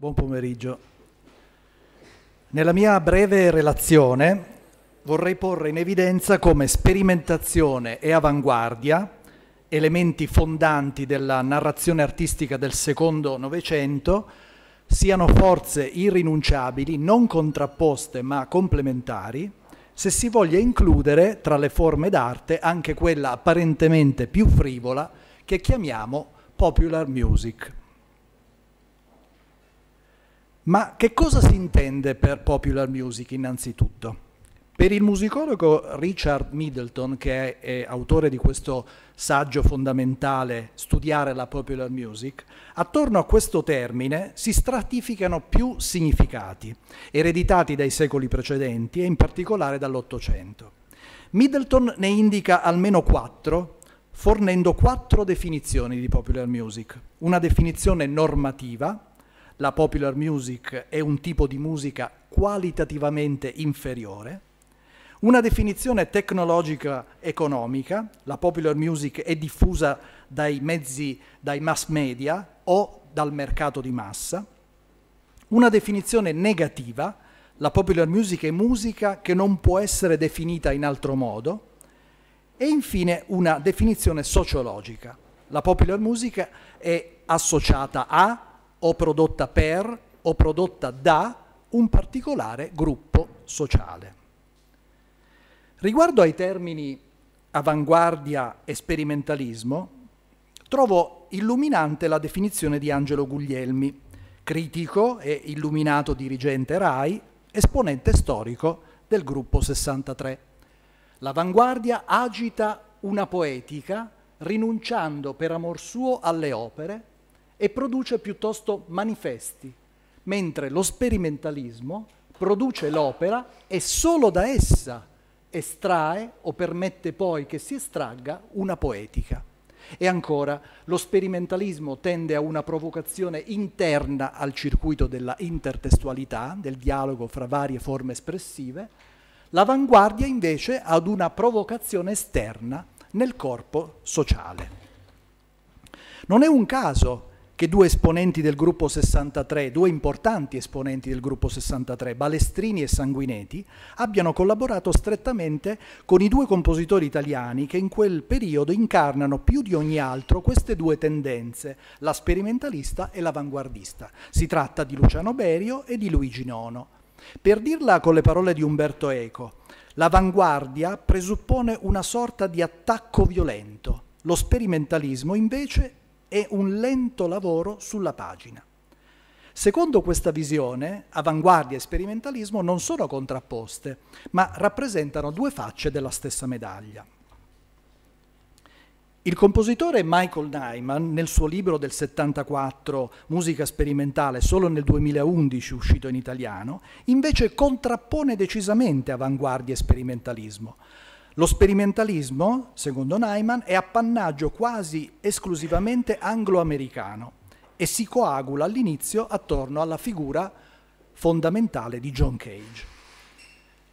Buon pomeriggio. Nella mia breve relazione vorrei porre in evidenza come sperimentazione e avanguardia, elementi fondanti della narrazione artistica del secondo Novecento, siano forze irrinunciabili, non contrapposte ma complementari, se si voglia includere tra le forme d'arte anche quella apparentemente più frivola che chiamiamo popular music. Ma che cosa si intende per popular music innanzitutto? Per il musicologo Richard Middleton, che è, è, autore di questo saggio fondamentale, Studiare la popular music, attorno a questo termine si stratificano più significati, ereditati dai secoli precedenti e in particolare dall'Ottocento. Middleton ne indica almeno quattro, fornendo quattro definizioni di popular music. Una definizione normativa, la popular music è un tipo di musica qualitativamente inferiore, una definizione tecnologica economica, la popular music è diffusa dai mezzi, dai mass media o dal mercato di massa, una definizione negativa, la popular music è musica che non può essere definita in altro modo, e infine una definizione sociologica. La popular music è associata a o prodotta per o prodotta da un particolare gruppo sociale. Riguardo ai termini avanguardia e sperimentalismo, trovo illuminante la definizione di Angelo Guglielmi, critico e illuminato dirigente RAI, esponente storico del gruppo 63. L'avanguardia agita una poetica rinunciando per amor suo alle opere e produce piuttosto manifesti, mentre lo sperimentalismo produce l'opera e solo da essa estrae o permette poi che si estragga una poetica. E ancora, lo sperimentalismo tende a una provocazione interna al circuito della intertestualità, del dialogo fra varie forme espressive, l'avanguardia invece ad una provocazione esterna nel corpo sociale. Non è un caso che due esponenti del gruppo 63, due importanti esponenti del gruppo 63, Balestrini e Sanguineti, abbiano collaborato strettamente con i due compositori italiani che in quel periodo incarnano più di ogni altro queste due tendenze, la sperimentalista e l'avanguardista. Si tratta di Luciano Berio e di Luigi Nono. Per dirla con le parole di Umberto Eco, l'avanguardia presuppone una sorta di attacco violento. Lo sperimentalismo invece e un lento lavoro sulla pagina. Secondo questa visione, avanguardia e sperimentalismo non sono contrapposte, ma rappresentano due facce della stessa medaglia. Il compositore Michael Nyman, nel suo libro del 74, Musica sperimentale, solo nel 2011 uscito in italiano, invece contrappone decisamente avanguardia e sperimentalismo, lo sperimentalismo, secondo Neyman, è appannaggio quasi esclusivamente anglo-americano e si coagula all'inizio attorno alla figura fondamentale di John Cage.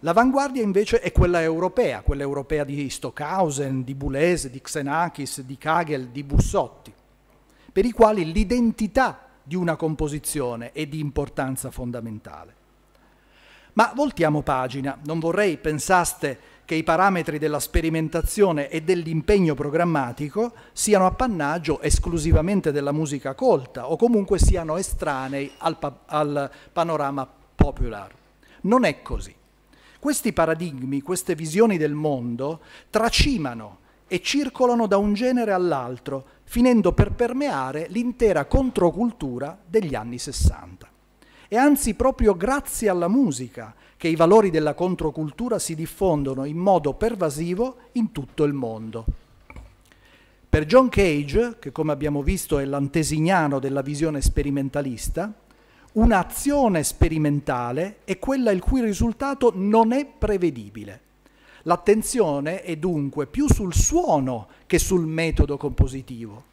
L'avanguardia invece è quella europea, quella europea di Stockhausen, di Boulez, di Xenakis, di Kagel, di Bussotti, per i quali l'identità di una composizione è di importanza fondamentale. Ma voltiamo pagina, non vorrei pensaste che i parametri della sperimentazione e dell'impegno programmatico siano appannaggio esclusivamente della musica colta o comunque siano estranei al, pa al panorama popular. Non è così. Questi paradigmi, queste visioni del mondo tracimano e circolano da un genere all'altro, finendo per permeare l'intera controcultura degli anni Sessanta. È anzi proprio grazie alla musica che i valori della controcultura si diffondono in modo pervasivo in tutto il mondo. Per John Cage, che come abbiamo visto è l'antesignano della visione sperimentalista, un'azione sperimentale è quella il cui risultato non è prevedibile. L'attenzione è dunque più sul suono che sul metodo compositivo.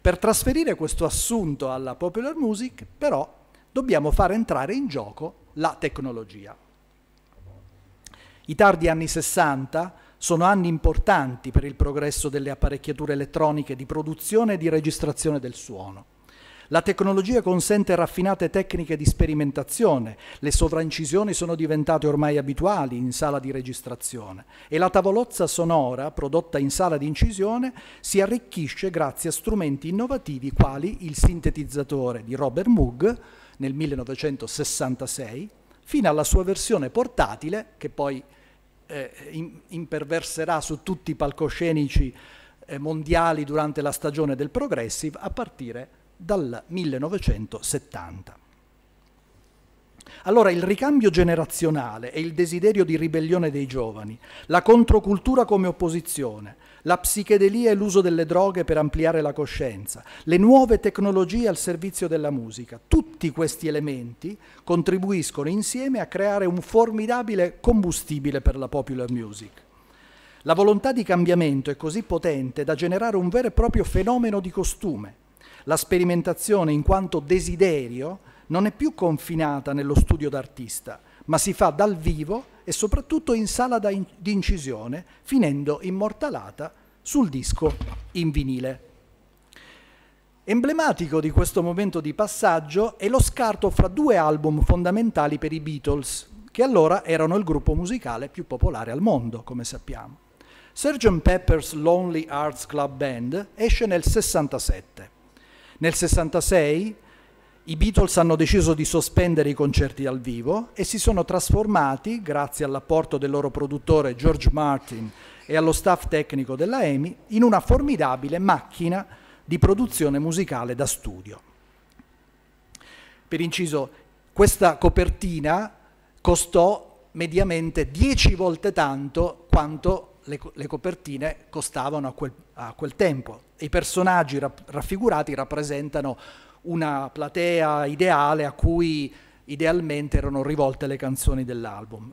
Per trasferire questo assunto alla popular music, però, dobbiamo far entrare in gioco la tecnologia. I tardi anni 60 sono anni importanti per il progresso delle apparecchiature elettroniche di produzione e di registrazione del suono. La tecnologia consente raffinate tecniche di sperimentazione, le sovraincisioni sono diventate ormai abituali in sala di registrazione e la tavolozza sonora prodotta in sala di incisione si arricchisce grazie a strumenti innovativi quali il sintetizzatore di Robert Moog, nel 1966, fino alla sua versione portatile, che poi eh, in, imperverserà su tutti i palcoscenici eh, mondiali durante la stagione del Progressive, a partire dal 1970. Allora il ricambio generazionale e il desiderio di ribellione dei giovani, la controcultura come opposizione, la psichedelia e l'uso delle droghe per ampliare la coscienza, le nuove tecnologie al servizio della musica, tutti questi elementi contribuiscono insieme a creare un formidabile combustibile per la popular music. La volontà di cambiamento è così potente da generare un vero e proprio fenomeno di costume. La sperimentazione in quanto desiderio non è più confinata nello studio d'artista, ma si fa dal vivo e soprattutto in sala in di incisione, finendo immortalata sul disco in vinile. Emblematico di questo momento di passaggio è lo scarto fra due album fondamentali per i Beatles, che allora erano il gruppo musicale più popolare al mondo, come sappiamo. Sgt. Pepper's Lonely Arts Club Band esce nel 67. Nel 66 i Beatles hanno deciso di sospendere i concerti dal vivo e si sono trasformati, grazie all'apporto del loro produttore George Martin e allo staff tecnico della EMI, in una formidabile macchina di produzione musicale da studio. Per inciso, questa copertina costò mediamente 10 volte tanto quanto le, le copertine costavano a quel, a quel, tempo. I personaggi raffigurati rappresentano una platea ideale a cui idealmente erano rivolte le canzoni dell'album.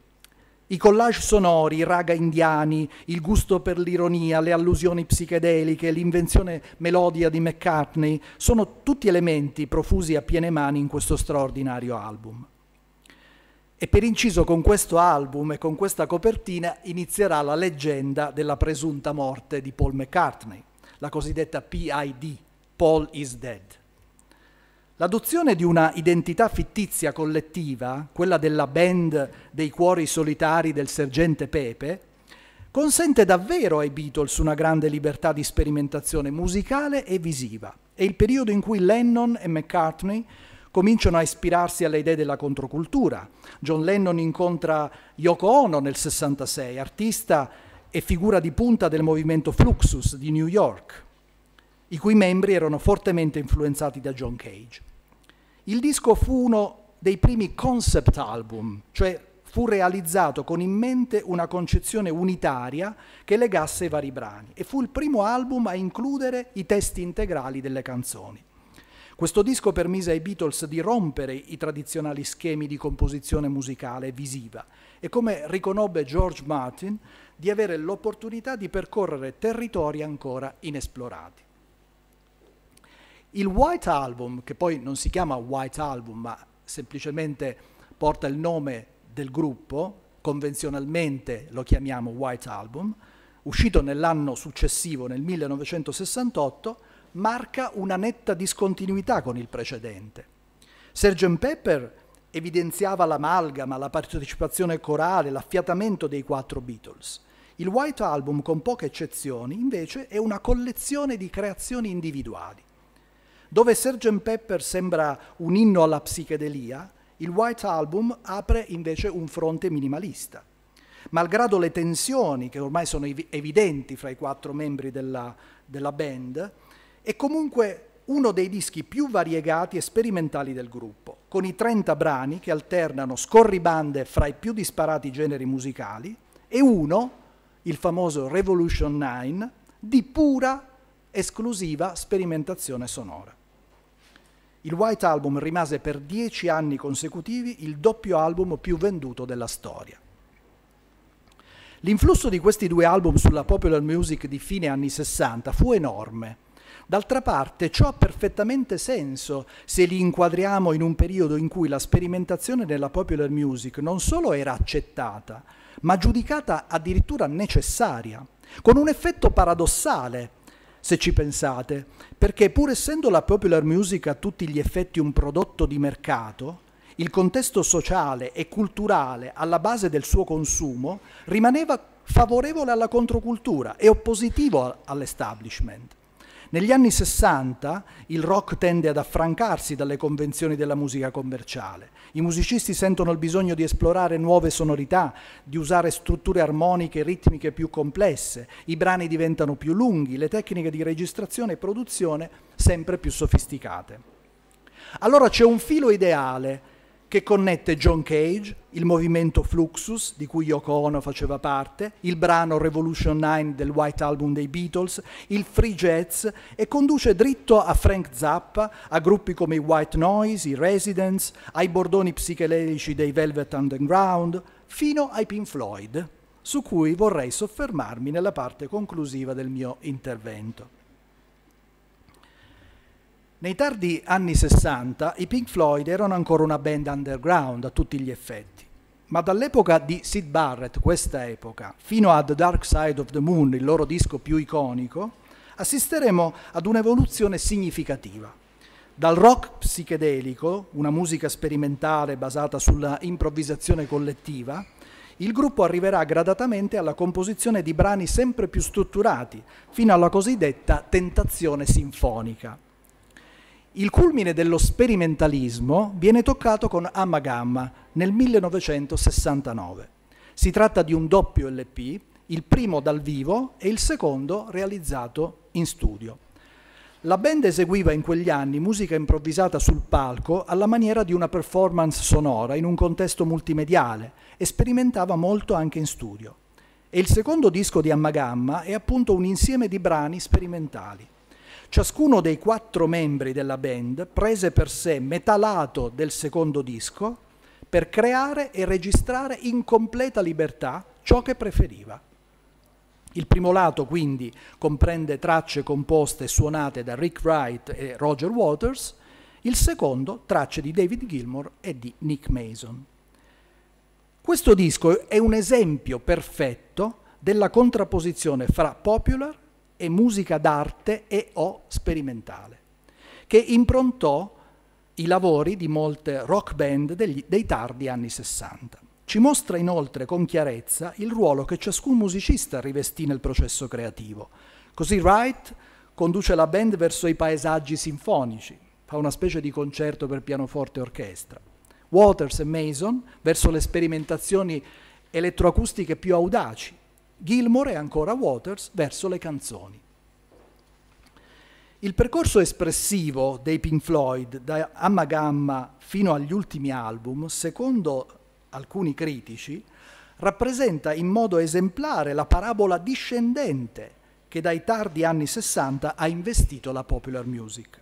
I collage sonori, i raga indiani, il gusto per l'ironia, le allusioni psichedeliche, l'invenzione melodia di McCartney sono tutti elementi profusi a piene mani in questo straordinario album. E per inciso con questo album e con questa copertina inizierà la leggenda della presunta morte di Paul McCartney, la cosiddetta PID, Paul is Dead. L'adozione di una identità fittizia collettiva, quella della band dei cuori solitari del sergente Pepe, consente davvero ai Beatles una grande libertà di sperimentazione musicale e visiva. È il periodo in cui Lennon e McCartney cominciano a ispirarsi alle idee della controcultura. John Lennon incontra Yoko Ono nel 66, artista e figura di punta del movimento Fluxus di New York, i cui membri erano fortemente influenzati da John Cage. Il disco fu uno dei primi concept album, cioè fu realizzato con in mente una concezione unitaria che legasse i vari brani e fu il primo album a includere i testi integrali delle canzoni. Questo disco permise ai Beatles di rompere i tradizionali schemi di composizione musicale visiva e come riconobbe George Martin di avere l'opportunità di percorrere territori ancora inesplorati. Il White Album, che poi non si chiama White Album, ma semplicemente porta il nome del gruppo, convenzionalmente lo chiamiamo White Album, uscito nell'anno successivo, nel 1968, marca una netta discontinuità con il precedente. Sgt. Pepper evidenziava l'amalgama, la partecipazione corale, l'affiatamento dei quattro Beatles. Il White Album, con poche eccezioni, invece, è una collezione di creazioni individuali. Dove Sgt. Pepper sembra un inno alla psichedelia, il White Album apre invece un fronte minimalista. Malgrado le tensioni che ormai sono evidenti fra i quattro membri della, della band, è comunque uno dei dischi più variegati e sperimentali del gruppo, con i 30 brani che alternano scorribande fra i più disparati generi musicali e uno, il famoso Revolution 9, di pura esclusiva sperimentazione sonora. Il White Album rimase per dieci anni consecutivi il doppio album più venduto della storia. L'influsso di questi due album sulla popular music di fine anni 60 fu enorme. D'altra parte ciò ha perfettamente senso se li inquadriamo in un periodo in cui la sperimentazione della popular music non solo era accettata, ma giudicata addirittura necessaria, con un effetto paradossale se ci pensate, perché pur essendo la popular music a tutti gli effetti un prodotto di mercato, il contesto sociale e culturale alla base del suo consumo rimaneva favorevole alla controcultura e oppositivo all'establishment. Negli anni 60 il rock tende ad affrancarsi dalle convenzioni della musica commerciale. I musicisti sentono il bisogno di esplorare nuove sonorità, di usare strutture armoniche e ritmiche più complesse, i brani diventano più lunghi, le tecniche di registrazione e produzione sempre più sofisticate. Allora c'è un filo ideale che connette John Cage, il movimento Fluxus, di cui Yoko Ono faceva parte, il brano Revolution 9 del White Album dei Beatles, il free jazz e conduce dritto a Frank Zappa, a gruppi come i White Noise, i Residents, ai bordoni psichedelici dei Velvet Underground, fino ai Pink Floyd, su cui vorrei soffermarmi nella parte conclusiva del mio intervento. Nei tardi anni 60 i Pink Floyd erano ancora una band underground a tutti gli effetti, ma dall'epoca di Sid Barrett, questa epoca, fino a The Dark Side of the Moon, il loro disco più iconico, assisteremo ad un'evoluzione significativa. Dal rock psichedelico, una musica sperimentale basata sulla improvvisazione collettiva, il gruppo arriverà gradatamente alla composizione di brani sempre più strutturati, fino alla cosiddetta tentazione sinfonica. Il culmine dello sperimentalismo viene toccato con Amma Gamma nel 1969. Si tratta di un doppio LP, il primo dal vivo e il secondo realizzato in studio. La band eseguiva in quegli anni musica improvvisata sul palco alla maniera di una performance sonora in un contesto multimediale e sperimentava molto anche in studio. E il secondo disco di Amma Gamma è appunto un insieme di brani sperimentali. Ciascuno dei quattro membri della band prese per sé metà lato del secondo disco per creare e registrare in completa libertà ciò che preferiva. Il primo lato quindi comprende tracce composte e suonate da Rick Wright e Roger Waters, il secondo tracce di David Gilmour e di Nick Mason. Questo disco è un esempio perfetto della contrapposizione fra popular e musica d'arte e o sperimentale, che improntò i lavori di molte rock band degli, dei tardi anni 60. Ci mostra inoltre con chiarezza il ruolo che ciascun musicista rivestì nel processo creativo. Così Wright conduce la band verso i paesaggi sinfonici, fa una specie di concerto per pianoforte e orchestra. Waters e Mason verso le sperimentazioni elettroacustiche più audaci, Gilmore e ancora Waters verso le canzoni. Il percorso espressivo dei Pink Floyd da Amma Gamma fino agli ultimi album, secondo alcuni critici, rappresenta in modo esemplare la parabola discendente che dai tardi anni 60 ha investito la popular music.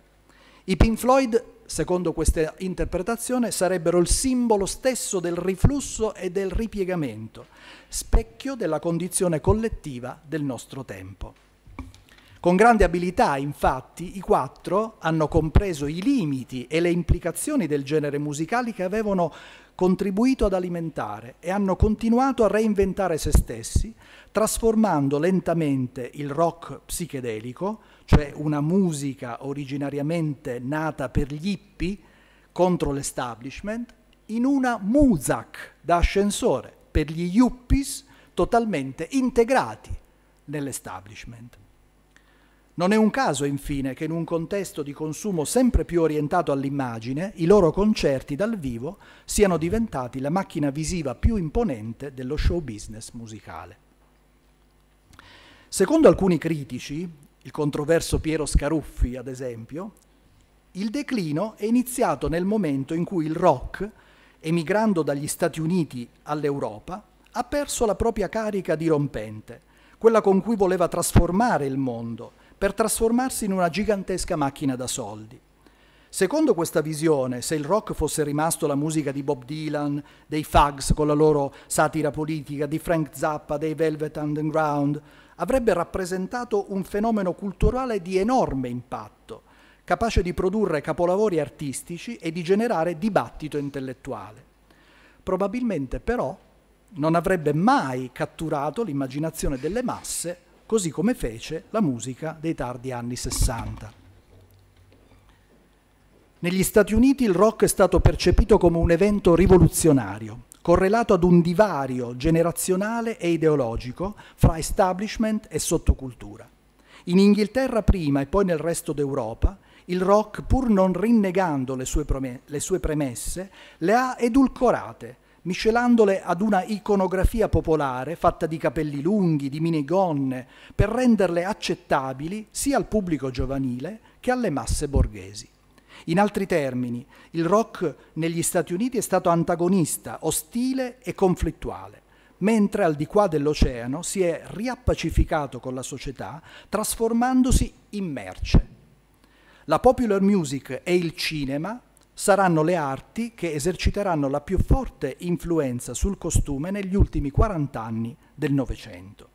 I Pink Floyd secondo questa interpretazione, sarebbero il simbolo stesso del riflusso e del ripiegamento, specchio della condizione collettiva del nostro tempo. Con grande abilità, infatti, i quattro hanno compreso i limiti e le implicazioni del genere musicale che avevano contribuito ad alimentare e hanno continuato a reinventare se stessi, trasformando lentamente il rock psichedelico cioè una musica originariamente nata per gli hippie contro l'establishment, in una muzak da ascensore per gli yuppies totalmente integrati nell'establishment. Non è un caso, infine, che in un contesto di consumo sempre più orientato all'immagine, i loro concerti dal vivo siano diventati la macchina visiva più imponente dello show business musicale. Secondo alcuni critici, il controverso Piero Scaruffi, ad esempio, il declino è iniziato nel momento in cui il rock, emigrando dagli Stati Uniti all'Europa, ha perso la propria carica dirompente, quella con cui voleva trasformare il mondo, per trasformarsi in una gigantesca macchina da soldi. Secondo questa visione, se il rock fosse rimasto la musica di Bob Dylan, dei Fugs con la loro satira politica, di Frank Zappa, dei Velvet Underground, avrebbe rappresentato un fenomeno culturale di enorme impatto, capace di produrre capolavori artistici e di generare dibattito intellettuale. Probabilmente però non avrebbe mai catturato l'immaginazione delle masse così come fece la musica dei tardi anni 60. Negli Stati Uniti il rock è stato percepito come un evento rivoluzionario, correlato ad un divario generazionale e ideologico fra establishment e sottocultura. In Inghilterra prima e poi nel resto d'Europa, il rock, pur non rinnegando le sue, le sue premesse, le ha edulcorate, miscelandole ad una iconografia popolare fatta di capelli lunghi, di minigonne, per renderle accettabili sia al pubblico giovanile che alle masse borghesi. In altri termini, il rock negli Stati Uniti è stato antagonista, ostile e conflittuale, mentre al di qua dell'oceano si è riappacificato con la società, trasformandosi in merce. La popular music e il cinema saranno le arti che eserciteranno la più forte influenza sul costume negli ultimi 40 anni del Novecento.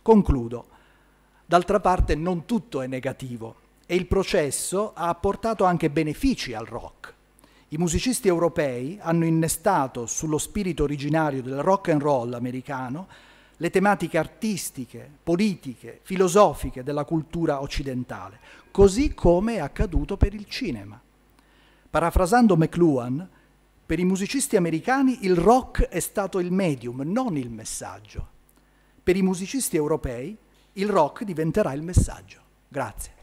Concludo. D'altra parte non tutto è negativo e il processo ha portato anche benefici al rock. I musicisti europei hanno innestato sullo spirito originario del rock and roll americano le tematiche artistiche, politiche, filosofiche della cultura occidentale, così come è accaduto per il cinema. Parafrasando McLuhan, per i musicisti americani il rock è stato il medium, non il messaggio. Per i musicisti europei il rock diventerà il messaggio. Grazie.